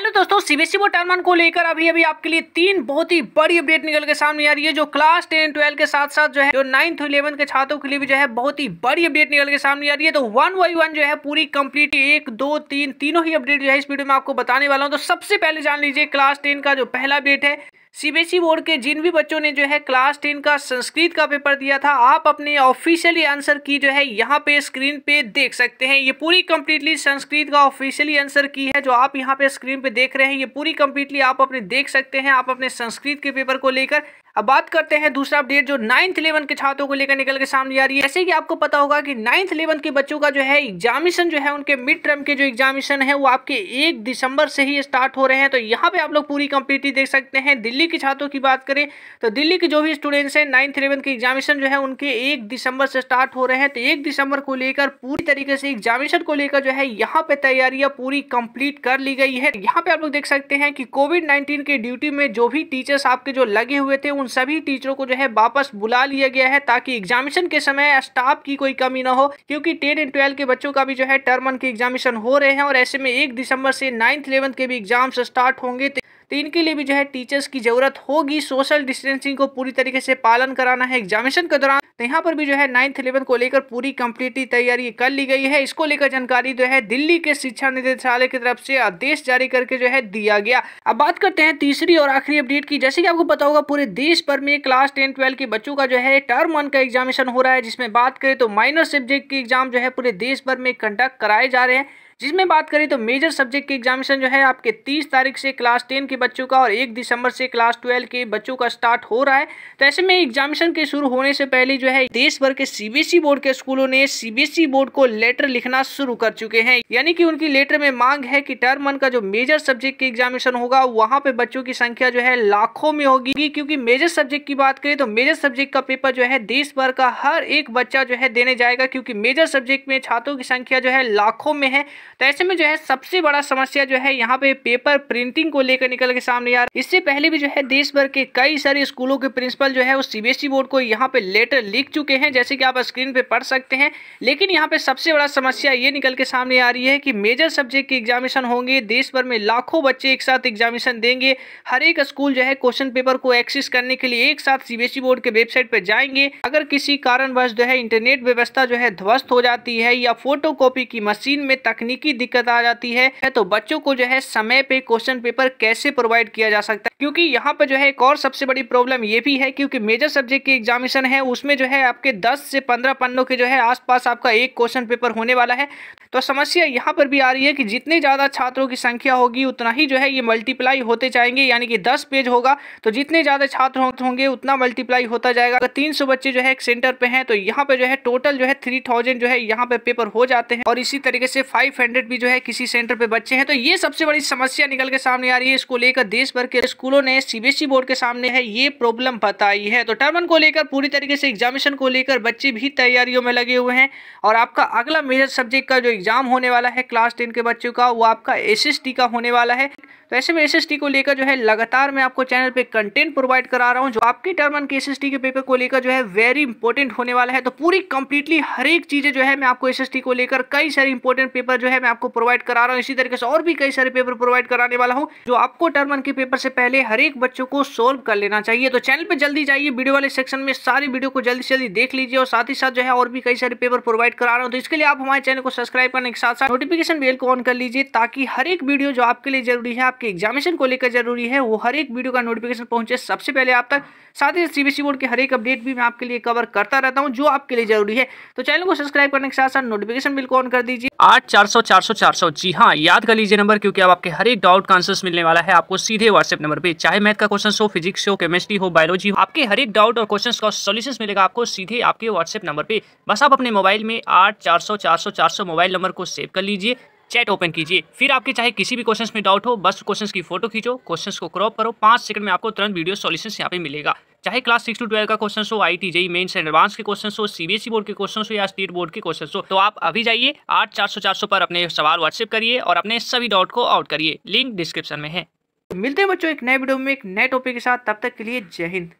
hello दोस्तों CBSE board e term को लेकर अभी अभी आपके लिए तीन बहुत ही बड़ी अपडेट निकल के सामने आ रही है जो क्लास टेन ट्वेल्व के साथ साथ जो है जो नाइन्थ इलेवन के छात्रों के लिए भी जो है बहुत ही बड़ी अपडेट निकल के सामने आ रही है तो वन बाई वन जो है पूरी कंप्लीट एक दो तीन तीनों ही अपडेट जो है इस वीडियो में आपको बताने वाला हूँ तो सबसे पहले जान लीजिए क्लास टेन का जो पहला अपडेट है सीबीएसई बोर्ड के जिन भी बच्चों ने जो है क्लास टेन का संस्कृत का पेपर दिया था आप अपने ऑफिशियली आंसर की जो है यहाँ पे स्क्रीन पे देख सकते हैं ये पूरी कंप्लीटली संस्कृत का ऑफिशियली आंसर की है जो आप यहाँ पे स्क्रीन पे देख रहे हैं ये पूरी कंप्लीटली आप अपने देख सकते हैं आप अपने संस्कृत के पेपर को लेकर अब बात करते हैं दूसरा अपडेट जो नाइन्थ इलेवन के छात्रों को लेकर निकल के सामने आ रही है जैसे कि आपको पता होगा कि नाइन्थ इलेवन के बच्चों का जो है एग्जामिशन जो है उनके मिड टर्म के जो एग्जामिशन है वो आपके एक दिसंबर से ही स्टार्ट हो रहे हैं तो यहाँ पे आप लोग पूरी कंप्लीटली देख सकते हैं दिल्ली के छात्रों की बात करें तो दिल्ली के जो भी स्टूडेंट्स हैं नाइन्थ इलेवन के एग्जामिशन जो है उनके एक दिसंबर से स्टार्ट हो रहे हैं तो एक दिसंबर को लेकर पूरी तरीके से एग्जामिशन को लेकर जो है यहाँ पे तैयारियां पूरी कंप्लीट कर ली गई है यहाँ पे आप लोग देख सकते हैं कि कोविड नाइन्टीन के ड्यूटी में जो भी टीचर्स आपके जो लगे हुए थे उन सभी टीचरों को जो है वापस बुला लिया गया है ताकि एग्जामिनेशन के समय स्टाफ की कोई कमी ना हो क्योंकि टेन एंड ट्वेल्व के बच्चों का भी जो है टर्म वन के एग्जामिनेशन हो रहे हैं और ऐसे में एक दिसंबर से नाइन्थ इलेवंथ के भी एग्जाम्स स्टार्ट होंगे तो, तो इनके लिए भी जो है टीचर्स की जरूरत होगी सोशल डिस्टेंसिंग को पूरी तरीके से पालन कराना है एग्जामिनेशन के दौरान तो यहाँ पर भी जो है नाइन्थ इलेवन को लेकर पूरी कम्प्लीटली तैयारी कर ली गई है इसको लेकर जानकारी जो है दिल्ली के शिक्षा निदेशालय की तरफ से आदेश जारी करके जो है दिया गया अब बात करते हैं तीसरी और आखिरी अपडेट की जैसे कि आपको पता होगा पूरे देश भर में क्लास टेन ट्वेल्व के बच्चों का जो है टर्म वन का एग्जामिनेशन हो रहा है जिसमें बात करें तो माइनर सब्जेक्ट के एग्जाम जो है पूरे देश भर में कंडक्ट कराए जा रहे हैं जिसमें बात करें तो मेजर सब्जेक्ट के एग्जामिनेशन जो है आपके 30 तारीख से क्लास 10 के बच्चों का और 1 दिसंबर से क्लास 12 के बच्चों का स्टार्ट हो रहा है तो ऐसे में एग्जामिनेशन के शुरू होने से पहले जो है देश भर के सीबीएसई e बोर्ड के स्कूलों ने सीबीएसई e बोर्ड को लेटर लिखना शुरू कर चुके हैं यानी कि उनकी लेटर में मांग है कि टर्म वन का जो मेजर सब्जेक्ट की एग्जामिनेशन होगा वहाँ पे बच्चों की संख्या जो है लाखों में होगी क्योंकि मेजर सब्जेक्ट की बात करें तो मेजर सब्जेक्ट का पेपर जो है देश भर का हर एक बच्चा जो है देने जाएगा क्योंकि मेजर सब्जेक्ट में छात्रों की संख्या जो है लाखों में है तो ऐसे में जो है सबसे बड़ा समस्या जो है यहाँ पे पेपर प्रिंटिंग को लेकर निकल के सामने आ है इससे पहले भी जो है देश भर के कई सारे स्कूलों के प्रिंसिपल जो है वो सीबीएसई e बोर्ड को यहाँ पे लेटर लिख दिख चुके हैं जैसे कि आप स्क्रीन पे पढ़ सकते हैं लेकिन यहाँ पे सबसे बड़ा समस्या ये निकल के सामने आ रही है कि मेजर सब्जेक्ट की एग्जामिनेशन होंगे देश भर में लाखों बच्चे एक साथ एग्जामिनेशन देंगे हर एक स्कूल जो है क्वेश्चन पेपर को एक्सेस करने के लिए एक साथ सीबीएसई बोर्ड के वेबसाइट पर जाएंगे अगर किसी कारणवश जो है इंटरनेट व्यवस्था जो है ध्वस्त हो जाती है या फोटो की मशीन में तकनीकी दिक्कत आ जाती है तो बच्चों को जो है समय पे क्वेश्चन पेपर कैसे प्रोवाइड किया जा सकता है क्योंकि यहाँ पर जो है एक और सबसे बड़ी प्रॉब्लम ये भी है क्योंकि मेजर सब्जेक्ट की एग्जामिनेशन है उसमें जो है आपके 10 से 15 पन्नों के जो है आसपास आपका एक क्वेश्चन पेपर होने वाला है तो समस्या यहाँ पर भी आ रही है कि जितने ज़्यादा छात्रों की संख्या होगी उतना ही जो है ये मल्टीप्लाई होते जाएंगे यानी कि दस पेज होगा तो जितने ज़्यादा छात्र होंगे उतना मल्टीप्लाई होता जाएगा अगर तीन बच्चे जो है एक सेंटर पर हैं तो यहाँ पर जो है टोटल जो है थ्री जो है यहाँ पर पेपर हो जाते हैं और इसी तरीके से फाइव भी जो है किसी सेंटर पर बच्चे हैं तो ये सबसे बड़ी समस्या निकल के सामने आ रही है इसको लेकर देश भर के स्कूलों ने सीबीएसई e बोर्ड के सामने है ये प्रॉब्लम बताई है तो टर्मन को लेकर पूरी तरीके से एग्जाम एग्जामिनेशन को लेकर बच्चे भी तैयारियों में लगे हुए हैं और आपका अगला मेजर सब्जेक्ट का जो एग्ज़ाम होने वाला है क्लास टेन के बच्चों का वो आपका एस का होने वाला है तो ऐसे में एस को लेकर जो है लगातार मैं आपको चैनल पे कंटेंट प्रोवाइड करा रहा हूँ जो आपके टर्म के एस के पेपर को लेकर जो है वेरी इंपॉर्टेंट होने वाला है तो पूरी कंप्लीटली हर एक चीज़ें जो है मैं आपको एस को लेकर कई सारे इंपॉर्टेंट पेपर जो है मैं आपको प्रोवाइड करा रहा हूँ इसी तरीके से और भी कई सारे पेपर प्रोवाइड कराने वाला हूँ जो आपको टर्म एंड के पेपर से पहले हर एक बच्चों को सोल्व कर लेना चाहिए तो चैनल पर जल्दी जाइए वीडियो वाले सेक्शन में सारी वीडियो को जल्दी जल्दी से जल्दी देख लीजिए और साथ ही साथ जो है और भी कई सारे पेपर प्रोवाइड करा रहा हूँ तो इसके लिए आप हमारे चैनल को सब्सक्राइब करने के साथ साथ नोटिफिकेशन बेल को ऑन कर लीजिए ताकि हर एक वीडियो जो आपके लिए जरूरी है आपके एग्जामिनेशन को लेकर जरूरी है वो हर एक वीडियो का नोटिफिकेशन पहुंचे सबसे पहले आप तक साथ ही सीबीएसई बोर्ड के हर एक अपडेट भी मैं आपके लिए कवर करता रहता हूँ जो आपके लिए जरूरी है तो चैनल को सब्सक्राइब करने के साथ साथ नोटिफिकेशन बिल को ऑन कर दीजिए आठ चार सौ चार सौ चार सौ जी हाँ याद कर लीजिए नंबर क्योंकि अब आपके हर एक डाउट का आंसर मिलने वाला है आपको सीधे व्हाट्सएप नंबर पर चाहे मैथ का क्वेश्चन हो फिजिक्स हो केमिस्ट्री हो बायोलॉजी हो आपके हर एक डाउट और क्वेश्चन का सोल्यूशन मिलेगा आपको सीधे आपके व्हाट्सएप नंबर पर बस आप अपने मोबाइल में आठ चार सौ चार सौ चार सौ मोबाइल नंबर को सेव कर लीजिए चैट ओपन कीजिए फिर आपके चाहे किसी भी क्वेश्चन में डाउट हो बस क्वेश्चन की फोटो खींचो क्वेश्चन को क्रॉप करो पाँच सेकंड में आपको तुरंत वीडियो सॉल्यूशन यहाँ पे मिलेगा चाहे क्लास सिक्स टू ट्वेल्व का क्वेश्चन हो I T JEE mains advance के क्वेश्चन हो सीबीएसई बोर्ड e के क्वेश्चन हो या स्टेट बोर्ड के क्वेश्चन हो तो आप अभी जाइए आठ चार सौ चार सौ पर अपने सवाल व्हाट्सएप करिए और अपने सभी डाउट को आउट करिए लिंक डिस्क्रिप्शन में है मिलते हैं बच्चों एक नए वीडियो में एक नए टॉपिक के साथ तब तक के लिए जय हिंद